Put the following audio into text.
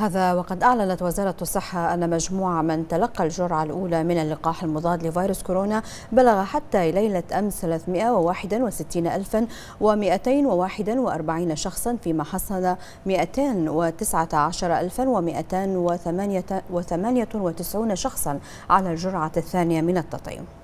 هذا وقد أعلنت وزارة الصحة أن مجموع من تلقى الجرعة الأولى من اللقاح المضاد لفيروس كورونا بلغ حتى ليلة أمس 361241 شخصا فيما حصل 219298 شخصا على الجرعة الثانية من التطعيم